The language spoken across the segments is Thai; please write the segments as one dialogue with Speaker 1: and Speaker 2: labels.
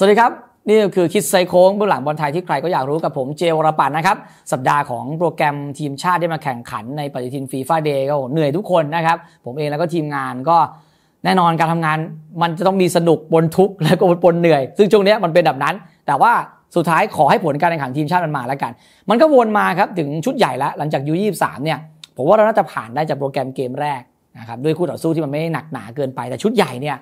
Speaker 1: สวัสดีครับ นี่คือคิดไซโค้งเบื้องหลังบอลไทยที่ใครก็อยากรู้กับผมเจวรปันนะครับ สัปดาห์ของโปรแกรมทีมชาติได้มาแข่งขันในปฏิทินฟีฟ่าเดย์ก็เหนื่อยทุกคนนะครับ ผมเองแล้วก็ทีมงานก็แน่นอนการทำงานมันจะต้องมีสนุกบนทุกและก็บนเหนื่อย ซึ่งช่วงนี้มันเป็นแบบนั้น แต่ว่าสุดท้ายขอให้ผลการแข่งขันทีมชาติมันมาแล้วกัน มันก็วนมาครับถึงชุดใหญ่แล้วหลังจากยูยี่สามเนี่ยผมว่าเราน่าจะผ่านได้จากโปรแกรมเกมแรกนะครับด้วยคู่ต่อสู้ที่มันไม่หนักหนาเกินไป แต่ชุดใหญ่เนี่ย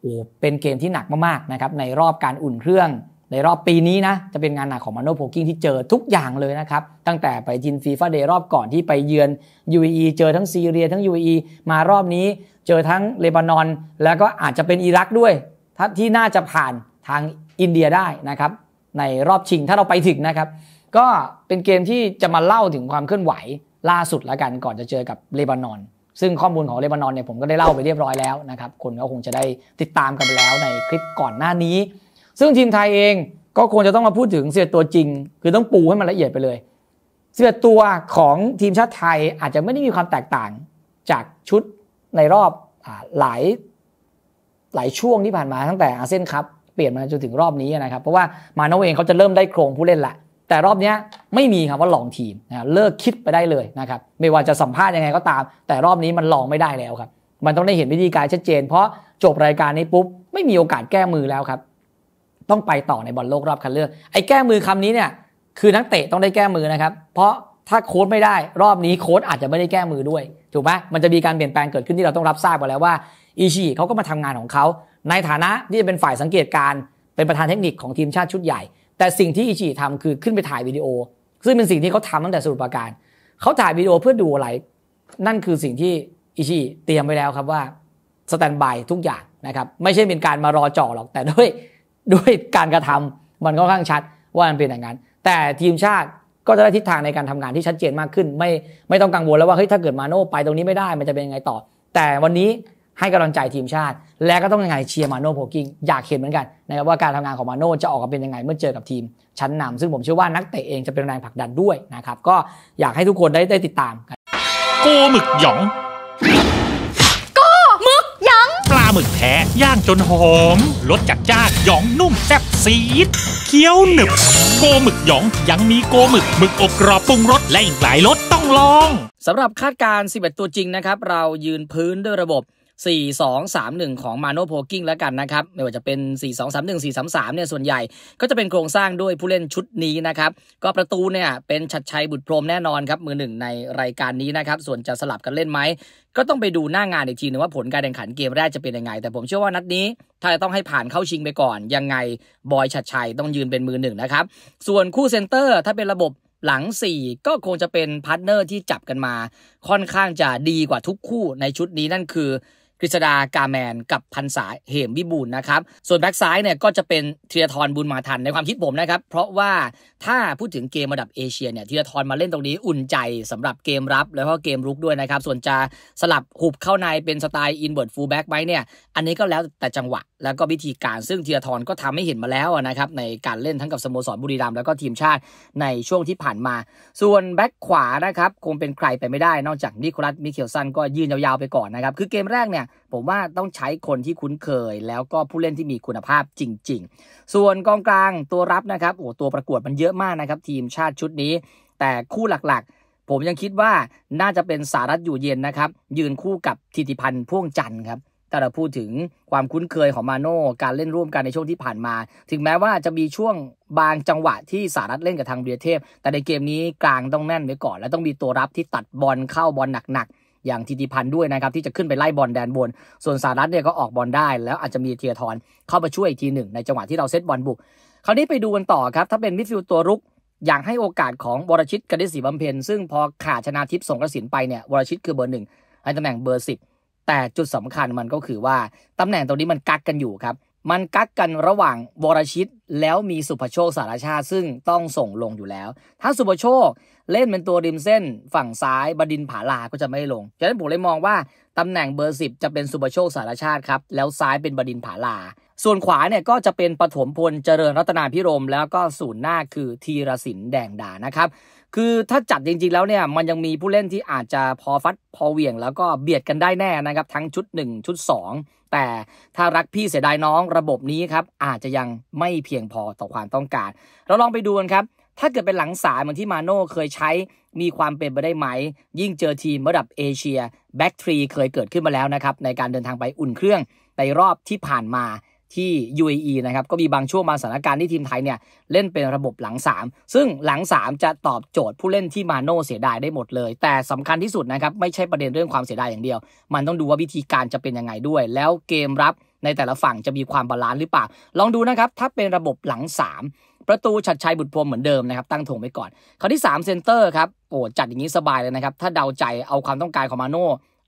Speaker 1: โอ้เป็นเกมที่หนักมากๆนะครับ ในรอบการอุ่นเครื่อง ในรอบปีนี้นะ จะเป็นงานหนักของมาโนโพกิ้งที่เจอทุกอย่างเลยนะครับ ตั้งแต่ไปจินฟีฟ่าเดย์รอบก่อนที่ไปเยือน UAE เจอทั้งซีเรียทั้ง UAE มารอบนี้เจอทั้งเลบานอน แล้วก็อาจจะเป็นอิรักด้วย ที่น่าจะผ่านทางอินเดียได้นะครับในรอบชิงถ้าเราไปถึงนะครับ ก็เป็นเกมที่จะมาเล่าถึงความเคลื่อนไหวล่าสุดแล้วกันก่อนจะเจอกับเลบานอนซึ่งข้อมูลของเลบานอนเนี่ยผมก็ได้เล่าไปเรียบร้อยแล้วนะครับคนก็คงจะได้ติดตามกันไปแล้วในคลิปก่อนหน้านี้ ซึ่งทีมไทยเองก็ควรจะต้องมาพูดถึงเสียตัวจริง คือต้องปูให้มันละเอียดไปเลย เสียตัวของทีมชาติไทยอาจจะไม่ได้มีความแตกต่างจากชุดในรอบหลายหลายช่วงที่ผ่านมาตั้งแต่อาเซียนคัพเปลี่ยนมาจนถึงรอบนี้นะครับเพราะว่ามาโนเองเขาจะเริ่มได้โครงผู้เล่นละ แต่รอบนี้ไม่มีคับว่าลองทีมนะเลิกคิดไปได้เลยนะครับไม่ว่าจะสัมภาษณ์ยังไงก็ตาม แต่รอบนี้มันลองไม่ได้แล้วครับ มันต้องได้เห็นวิธีการชัดเจน เพราะจบรายการนี้ปุ๊บไม่มีโอกาสแก้มือแล้วครับ ต้องไปต่อในบอลโลกรอบคัดเลือกไอ้แก้มือคำนี้เนี่ย คือนักเตะต้องได้แก้มือนะครับเพราะถ้าโค้ดไม่ได้รอบนี้โค้ดอาจจะไม่ได้แก้มือด้วยถูกไหมมันจะมีการเปลี่ยนแปลงเกิดขึ้นที่เราต้องรับทราบไปแล้วว่าอิชิเขาก็มาทำงานของเขาในฐานะที่จะเป็นฝ่ายสังเกตการเป็นประธานเทคนิคของทีมชาติชุดใหญ่ แต่สิ่งที่อิชิทำคือขึ้นไปถ่ายวิดีโซึ่งเป็นสิ่งที่เขาทำตั้งแต่สุดรประการ เขาถ่ายวีดีโอเพื่อดูอะไรนั่นคือสิ่งที่อิชิเตรียมไว้แล้วครับว่าสแตนบายทุกอย่างนะครับ ไม่ใช่เป็นการมารอจ่อหรอกแต่ด้วยด้วยการกระทำมันก็ค่อนข้างชัดว่ามันเป็นอย่างนั้น แต่ทีมชาติก็จะได้ทิศทางในการทำงานที่ชัดเจนมากขึ้น ไม่ไม่ต้องกังวลแล้วว่าเฮ้ยถ้าเกิดมาโน่ไปตรงนี้ไม่ได้มันจะเป็นยังไงต่อ แต่วันนี้ให้กำลังใจทีมชาติ และก็ต้องยังไงเชียร์มาโน่โพกิ้งอยากเห็นเหมือนกันนะครับว่าการทำงานของมาโน่จะออกมาเป็นยังไงเมื่อเจอกับทีม ชั้นนำซึ่งผมเชื่อว่านักเตะเองจะเป็นแรงผลักดันด้วยนะครับ ก็อยากให้ทุกคนได้ได้ติดตามกันโกหมึกหยองโกหมึกหยองปลาหมึกแท้ ย่างจนหอมรสจัดจ้านหยอง นุ่มแซ่บซีดเคี้ยวหนึบโกหมึกหยองยังมีโกหมึกหมึกอบกรอบปรุงรสและอีกหลายรสต้องลองสำหรับคาดการณ์11 ตัวจริงนะครับ เรายืนพื้นด้วยระบบ4-2-3-1 ของมาโนโพกิ้งแล้วกันนะครับ ไม่ว่าจะเป็น 4-2-3-1 4-3-3เนี่ยส่วนใหญ่ก็จะเป็นโครงสร้างด้วยผู้เล่นชุดนี้นะครับ ก็ประตูเนี่ย เป็นชัดชัยบุตรพรมแน่นอนครับ มือหนึ่งในรายการนี้นะครับ ส่วนจะสลับกันเล่นไหมก็ต้องไปดูหน้างานอีกทีนึงว่าผลการแข่งขันเกมแรกจะเป็นยังไง แต่ผมเชื่อว่านัดนี้ ถ้าจะต้องให้ผ่านเข้าชิงไปก่อน ยังไงบอยชัดชัยต้องยืนเป็นมือหนึ่งนะครับ ส่วนคู่เซนเตอร์ถ้าเป็นระบบหลัง4ก็คงจะเป็นพาร์ทเนอร์ที่จับกันมา ค่อนข้างจะดีกว่าทุกคู่ในชุดนี้นั่นคือกฤษดากาแมนกับพันษาเหมวิบูลนะครับ ส่วนแบ็กซ้ายเนี่ยก็จะเป็นธีรทรบุญมาทันในความคิดผมนะครับ เพราะว่าถ้าพูดถึงเกมระดับเอเชียเนี่ยธีรทรมาเล่นตรงนี้อุ่นใจสำหรับเกมรับแล้วก็เกมรุกด้วยนะครับ ส่วนจะสลับหุบเข้าในเป็นสไตล์อินเวิร์ดฟูลแบ็กไหมเนี่ยอันนี้ก็แล้วแต่จังหวะแล้วก็วิธีการซึ่งธีรทรก็ทำให้เห็นมาแล้วนะครับในการเล่นทั้งกับสโมสรบุรีรัมย์แล้วก็ทีมชาติในช่วงที่ผ่านมา ส่วนแบ็กขวานะครับคงเป็นใครไปไม่ได้นอกจากนิโคลัสมิเคลสันก็ยืนยาวๆไปก่อนนะครับคือเกมแรกเนี่ยผมว่าต้องใช้คนที่คุ้นเคยแล้วก็ผู้เล่นที่มีคุณภาพจริงๆ ส่วนกองกลางตัวรับนะครับโอ้ตัวประกวดมันเยอะมากนะครับทีมชาติชุดนี้ แต่คู่หลักๆ ผมยังคิดว่าน่าจะเป็นสารัตอยู่เย็นนะครับยืนคู่กับทิติพันธ์พ่วงจันทร์ครับถ้าเราพูดถึงความคุ้นเคยของมาโน่การเล่นร่วมกันในช่วงที่ผ่านมา ถึงแม้ว่าจะมีช่วงบางจังหวะที่สารัตเล่นกับทางเบียเทพ แต่ในเกมนี้กลางต้องแน่นไว้ก่อนและต้องมีตัวรับที่ตัดบอลเข้าบอลหนักอย่างทิติพันธ์ด้วยนะครับที่จะขึ้นไปไล่บอลแดนบน ส่วนสารัตเนี่ยก็ออกบอลได้ แล้วอาจจะมีเทียทอน เข้ามาช่วยอีกทีหนึ่งในจังหวะที่เราเซตบอลบุก คราวนี้ไปดูกันต่อครับ ถ้าเป็นมิดฟิลด์ตัวรุก อยากให้โอกาสของวรชิตกนิษศรีบำเพ็ญซึ่งพอขาดชนาทิพย์ส่งกระสินไปเนี่ยวรชิตคือเบอร์หนึ่งในตำแหน่งเบอร์สิบแต่จุดสำคัญมันก็คือว่าตำแหน่งตรงนี้มันกักกันอยู่ครับมันกักกันระหว่างวรชิต แล้วมีสุภโชคสารชาติ ซึ่งต้องส่งลงอยู่แล้ว ถ้าสุภโชคเล่นเป็นตัวริมเส้นฝั่งซ้ายบดินผาลา ก็จะไม่ลงฉะนั้นผมเลยมองว่าตำแหน่งเบอร์10จะเป็นสุภโชคสารชาติครับแล้วซ้ายเป็นบดินผาลา ส่วนขวาเนี่ยก็จะเป็นปฐมพลเจริญรัตนาพิรมแล้วก็ศูนย์หน้าคือธีรศินแดงดานะครับคือถ้าจัดจริง ๆแล้วเนี่ยมันยังมีผู้เล่นที่อาจจะพอฟัดพอเหวี่ยงแล้วก็เบียดกันได้แน่นะครับ ทั้งชุด 1 ชุด 2 แต่ถ้ารักพี่เสียดายน้องระบบนี้ครับ อาจจะยังไม่เพียงพอต่อความต้องการเราลองไปดูกันครับ ถ้าเกิดเป็นหลังสายเหมือนที่มาโน่เคยใช้มีความเป็นไปได้ไหม ยิ่งเจอทีมระดับเอเชียแบ็กทรีเคยเกิดขึ้นมาแล้วนะครับในการเดินทางไปอุ่นเครื่องในรอบที่ผ่านมาที่ UAE นะครับก็มีบางช่วงบางสถานการณ์ที่ทีมไทยเนี่ยเล่นเป็นระบบหลัง 3 ซึ่งหลัง 3 จะตอบโจทย์ผู้เล่นที่มาโน่เสียดายได้หมดเลย แต่สำคัญที่สุดนะครับไม่ใช่ประเด็นเรื่องความเสียดายอย่างเดียว มันต้องดูว่าวิธีการจะเป็นยังไงด้วย แล้วเกมรับในแต่ละฝั่งจะมีความบาลานซ์หรือเปล่า ลองดูนะครับ ถ้าเป็นระบบหลัง3ประตูชัดชัยบุตรพรมเหมือนเดิมนะครับตั้งถงไปก่อนขาวที่3เซนเตอร์ครับโอ้จัดอย่างนี้สบายเลยนะครับถ้าเดาใจเอาความต้องการของมาโน่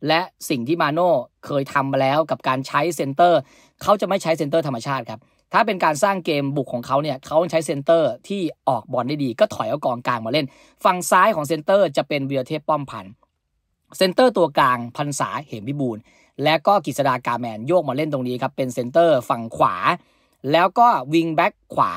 Speaker 1: และสิ่งที่มาโน่เคยทำมาแล้วกับการใช้เซนเตอร์เขาจะไม่ใช้เซนเตอร์ธรรมชาติครับ ถ้าเป็นการสร้างเกมบุกของเขาเนี่ย เขาใช้เซนเตอร์ที่ออกบอลได้ดี ก็ถอยเอากองกลางมาเล่น ฝั่งซ้ายของเซนเตอร์จะเป็นวีรเทพป้อมพัน เซนเตอร์ตัวกลางพันษาเหมวิบูลและก็กิษดากาแมนโยกมาเล่นตรงนี้ครับเป็นเซนเตอร์ฝั่งขวา แล้วก็วิงแบ็กขวา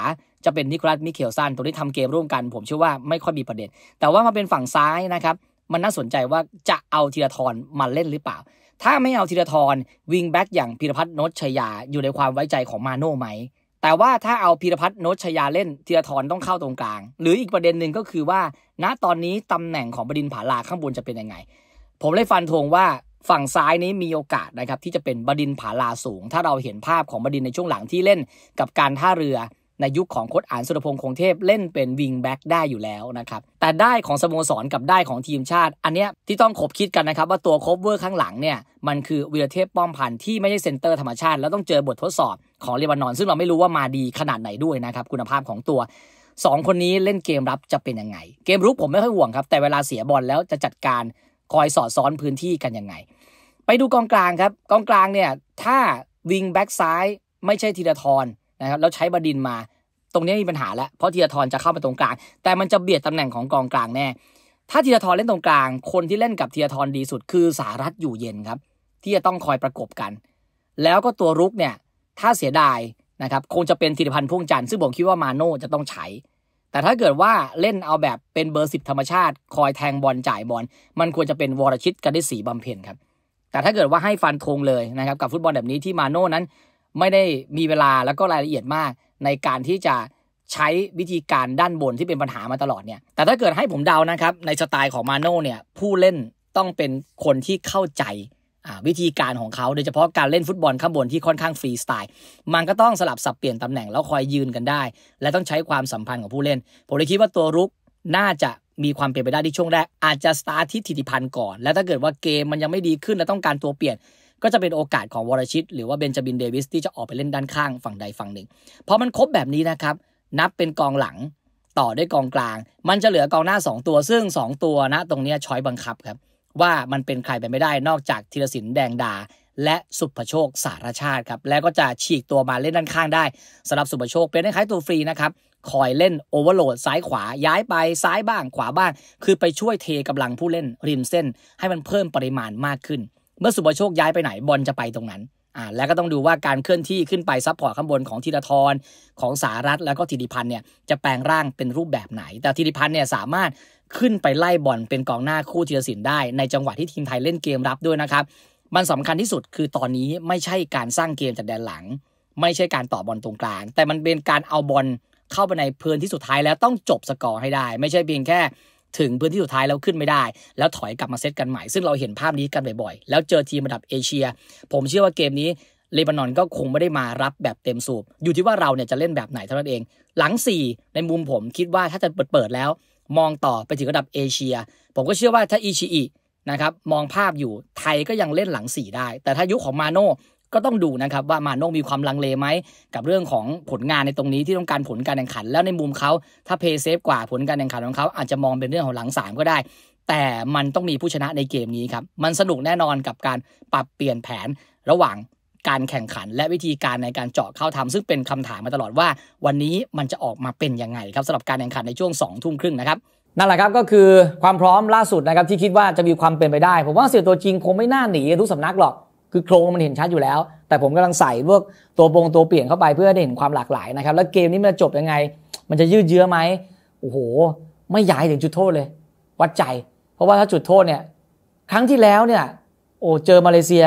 Speaker 1: จะเป็นนิโคลัสมิเคลสันตรงนี้ทำเกมร่วมกันผมเชื่อว่าไม่ค่อยมีประเด็น แต่ว่ามาเป็นฝั่งซ้ายนะครับมันน่าสนใจว่าจะเอาเทีรทรมาเล่นหรือเปล่าถ้าไม่เอาธีรทรวิงแบ็กอย่างพีรพัฒน์โนชยาอยู่ในความไว้ใจของมาโน่ไหมแต่ว่าถ้าเอาพีรพัฒน์โนชชยาเล่นธีรทรต้องเข้าตรงกลาง หรืออีกประเด็นหนึ่งก็คือว่าณตอนนี้ตำแหน่งของบดินผาลาข้างบนจะเป็นยังไง ผมเลยฟันธงว่าฝั่งซ้ายนี้มีโอกาสนะครับที่จะเป็นบดินผาลาสูง ถ้าเราเห็นภาพของบดินในช่วงหลังที่เล่นกับการท่าเรือในยุคของโค้ดอ่านสุรพงษ์คงเทพเล่นเป็นวิงแบ็กได้อยู่แล้วนะครับ แต่ได้ของสโมสรกับได้ของทีมชาติ อันเนี้ยที่ต้องคบคิดกันนะครับ ว่าตัวโคเวอร์ข้างหลังเนี่ยมันคือวีรเทพป้อมพันธ์ที่ไม่ใช่เซนเตอร์ธรรมชาติ แล้วต้องเจอบททดสอบของเลบานอน ซึ่งเราไม่รู้ว่ามาดีขนาดไหนด้วยนะครับ คุณภาพของตัวสองคนนี้เล่นเกมรับจะเป็นยังไง เกมรุกผมไม่ค่อยห่วงครับ แต่เวลาเสียบอลแล้วจะจัดการคอยสอดซ้อนพื้นที่กันยังไง ไปดูกองกลางครับกองกลางเนี่ยถ้าวิงแบ็กซ้ายไม่ใช่ธีรทระครับแล้วใช้บดินมาตรงนี้มีปัญหาแล้วเพราะธีรทรจะเข้ามาตรงกลาง แต่มันจะเบียดตำแหน่งของกองกลางแน่ ถ้าธีรทรเล่นตรงกลาง คนที่เล่นกับธีรทรดีสุดคือสารัตอยู่เย็นครับ ที่จะต้องคอยประกบกัน แล้วก็ตัวรุกเนี่ย ถ้าเสียดายนะครับคงจะเป็นธีรพันธ์พ่วงจันทร์ซึ่งผมคิดว่ามาโน่จะต้องใช้ แต่ถ้าเกิดว่าเล่นเอาแบบเป็นเบอร์สิบธรรมชาติ คอยแทงบอลจ่ายบอลมันควรจะเป็นวรชิตกันได้สีบำเพ็ญครับ แต่ถ้าเกิดว่าให้ฟันธงเลยนะครับกับ ฟุตบอลแบบนี้ที่มาโน่นั้นไม่ได้มีเวลาแล้วก็รายละเอียดมากในการที่จะใช้วิธีการด้านบนที่เป็นปัญหามาตลอดเนี่ยแต่ถ้าเกิดให้ผมเดานะครับ ในสไตล์ของมาโน่เนี่ยผู้เล่นต้องเป็นคนที่เข้าใจวิธีการของเขาโดยเฉพาะการเล่นฟุตบอลข้างบนที่ค่อนข้างฟรีสไตล์ มันก็ต้องสลับสับเปลี่ยนตำแหน่งแล้วคอยยืนกันได้ และต้องใช้ความสัมพันธ์ของผู้เล่นผมเลยคิดว่าตัวรุกน่าจะมีความเปลี่ยนไปได้ที่ช่วงแรกอาจจะสตาร์ทที่ถิติพันธ์ก่อนและถ้าเกิดว่าเกมมันยังไม่ดีขึ้นและต้องการตัวเปลี่ยนก็จะเป็นโอกาสของวรชิต หรือว่าเบนจามินเดวิสที่จะออกไปเล่นด้านข้างฝั่งใดฝั่งหนึ่งพอมันครบแบบนี้นะครับ นับเป็นกองหลังต่อด้วยกองกลาง มันจะเหลือกองหน้า 2 ตัวซึ่ง 2 ตัวนะ ตรงนี้ช้อยบังคับครับ ว่ามันเป็นใครไปไม่ได้นอกจากธีรศินแดงดา และสุภโชคสารชาติครับแล้วก็จะฉีกตัวมาเล่นด้านข้างได้สำหรับสุภโชคเป็นคล้ายตัวฟรีนะครับคอยเล่นโอเวอร์โหลดซ้ายขวาย้ายไปซ้ายบ้างขวาบ้าง คือไปช่วยเทกำลังผู้เล่นริมเส้น ให้มันเพิ่มปริมาณมากขึ้นเมื่อสุบโชคย้ายไปไหนบอลจะไปตรงนั้น อ่า แล้วก็ต้องดูว่าการเคลื่อนที่ขึ้นไปซัพพอร์ตข้างบนของธีรทร ของสารัฐแล้วก็ธีริพันธ์เนี่ยจะแปลงร่างเป็นรูปแบบไหน แต่ธีริพันธ์เนี่ยสามารถขึ้นไปไล่บอลเป็นกองหน้าคู่ธีรศิลป์ได้ในจังหวะที่ทีมไทยเล่นเกมรับด้วยนะครับ มันสำคัญที่สุดคือตอนนี้ไม่ใช่การสร้างเกมจากแดนหลัง ไม่ใช่การต่อบอลตรงกลางแต่มันเป็นการเอาบอลเข้าไปในเพลินที่สุดท้ายแล้วต้องจบสกอร์ให้ได้ ไม่ใช่เพียงแค่ถึงพื้นที่สุดท้ายแล้วขึ้นไม่ได้ แล้วถอยกลับมาเซตกันใหม่ซึ่งเราเห็นภาพนี้กันบ่อยๆ แล้วเจอทีมระดับเอเชีย ผมเชื่อว่าเกมนี้ เลบานอนก็คงไม่ได้มารับแบบเต็มสูบอยู่ที่ว่าเราเนี่ยจะเล่นแบบไหนเท่านั้นเอง หลัง 4 ในมุมผมคิดว่าถ้าจะเปิดเปิดแล้ว มองต่อไปถึงระดับเอเชียผมก็เชื่อว่าถ้าอิชิอินะครับมองภาพอยู่ไทยก็ยังเล่นหลัง4ได้แต่ถ้ายุคของมาโนก็ต้องดูนะครับ ว่ามาโน่มีความลังเลไหมกับเรื่องของผลงานในตรงนี้ที่ต้องการผลการแข่งขัน แล้วในมุมเขาถ้าเพย์เซฟกว่าผลการแข่งขันของเขาอาจจะมองเป็นเรื่องของหลังสามก็ได้ แต่มันต้องมีผู้ชนะในเกมนี้ครับ มันสนุกแน่นอนกับการปรับเปลี่ยนแผนระหว่างการแข่งขัน และวิธีการในการเจาะเข้าทำซึ่งเป็นคำถามมาตลอดว่า วันนี้มันจะออกมาเป็นยังไง ครับสำหรับการแข่งขันในช่วง2องทุ่มครึ่งนะครับนั่นแหละครับก็คือความพร้อมล่าสุดนะครับที่คิดว่าจะมีความเป็นไปได้ผมว่าเสียตัวจริงคงไม่น่าหนีทุกสำนักหรอกคือโครงมันเห็นชัดอยู่แล้ว แต่ผมกำลังใส่พวกตัวโปงตัวเปลี่ยนเข้าไปเพื่อให้เห็นความหลากหลายนะครับ แล้วเกมนี้มันจะจบยังไง มันจะยืดเยื้อไหมโอ้โห ไม่ย้ายถึงจุดโทษเลยวัดใจ เพราะว่าถ้าจุดโทษเนี่ยครั้งที่แล้วเนี่ยโอ้เจอมาเลเซีย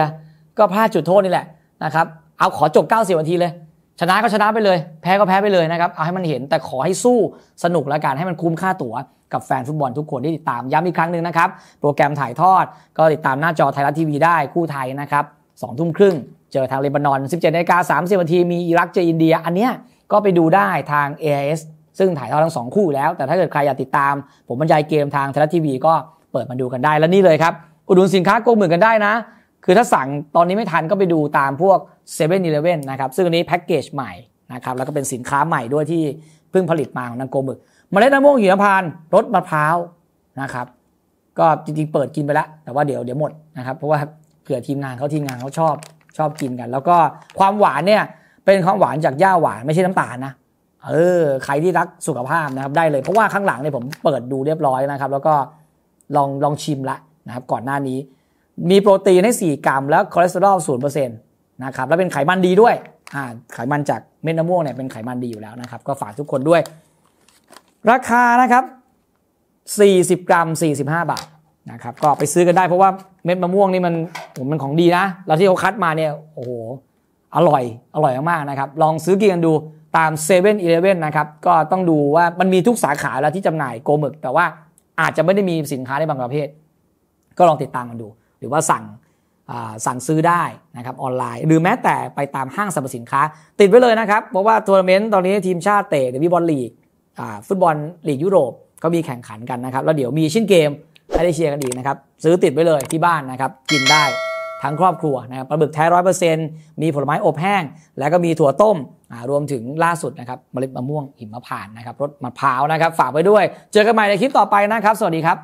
Speaker 1: ก็พลาดจุดโทษนี่แหละนะครับเอาขอจบ90นาทีเลย ชนะก็ชนะไปเลย แพ้ก็แพ้ไปเลยนะครับ เอาให้มันเห็นแต่ขอให้สู้สนุกแล้วกันให้มันคุ้มค่าตั๋วกับแฟนฟุตบอลทุกคนที่ติดตามย้ำอีกครั้งหนึ่งนะครับโปรแกรมถ่ายทอดก็ติดตามหน้าจอไทยรัฐทีวีได้คู่ไทยนะครับสองทุ่มครึ่งเจอทางเลบานอน 17นาฬิกาสา30นาที มีอิรักเจออินเดีย อันเนี้ยก็ไปดูได้ทาง AIS ซึ่งถ่ายทอดทั้งสองคู่แล้ว แต่ถ้าเกิดใครอยากติดตามผมบรรยายเกมทางไทยรัฐทีวีก็เปิดมาดูกันได้ และนี่เลยครับ อุดหนุนสินค้าโกงหมื่นกันได้นะ คือถ้าสั่งตอนนี้ไม่ทันก็ไปดูตามพวก7 e เ e ่ e อนะครับ ซึ่งอันนี้แพ็กเกจใหม่นะครับ แล้วก็เป็นสินค้าใหม่ด้วยที่เพิ่งผลิตมาของนางโกมึกมเมล็ดมะม่วงหิมพานรสมะพร้าวนะครับ ก็จริงๆเปิดกินไปแล้ว แต่ว่าเดี๋ยวเดี๋ยวหมดนะครับเพราะว่าเผื่อทีมงานเขาทีมงานเขาชอบชอบกินกัน แล้วก็ความหวานเนี่ยเป็นความหวานจากหญ้าหวานไม่ใช่น้ำตาลนะเออใครที่รักสุขภาพนะครับได้เลยเพราะว่าข้างหลังเนี่ยผมเปิดดูเรียบร้อยนะครับแล้วก็ลองลองชิมละนะครับก่อนหน้านี้ มีโปรตีนให้4กรัม แล้วคอเลสเตอรอลศูนเปอร์เซ็นต์นะครับแล้วเป็นไขมันดีด้วยอ่าไขมันจากเม็ดมะม่วงเนี่ยเป็นไขมันดีอยู่แล้วนะครับก็ฝากทุกคนด้วย ราคานะครับ 40 กรัม 45 บาทนะครับก็ไปซื้อกันได้เพราะว่าเม็ดมะม่วงนี่มันผมมันของดีนะแล้วที่เขาคัดมาเนี่ยโอ้โห อร่อย อร่อยมากนะครับ ลองซื้อกินกันดูตามเซเว่นอีเเลนะครับ ก็ต้องดูว่ามันมีทุกสาขาแล้วที่จำหน่ายโกหมึกแต่ว่าอาจจะไม่ได้มีสินค้าในบางประเภท ก็ลองติดตามกันดู หรือว่าสั่งสั่งซื้อได้นะครับออนไลน์ หรือแม้แต่ไปตามห้างสรรพสินค้าติดไว้เลยนะครับเพราะว่าทัวร์นาเมนต์ตอนนี้ทีมชาติเตะหรือวิบอลลีกฟุตบอลลีกยุโรปก็มีแข่งขันกันนะครับแล้วเดี๋ยวมีชิ้นเกมให้ได้เชียร์กันอีกนะครับ ซื้อติดไว้เลยที่บ้านนะครับ กินได้ทั้งครอบครัวนะครับปลาบึกแท้ร้อยเปอร์เซ็นต์มีผลไม้อบแห้ง แล้วก็มีถั่วต้มรวมถึงล่าสุดนะครับเมล็ดมะม่วงหิมะผ่านนะครับรสมะพร้าวนะครับ ฝากไว้ด้วย เจอกันใหม่ในคลิปต่อไปนะครับ สวัสดีครับ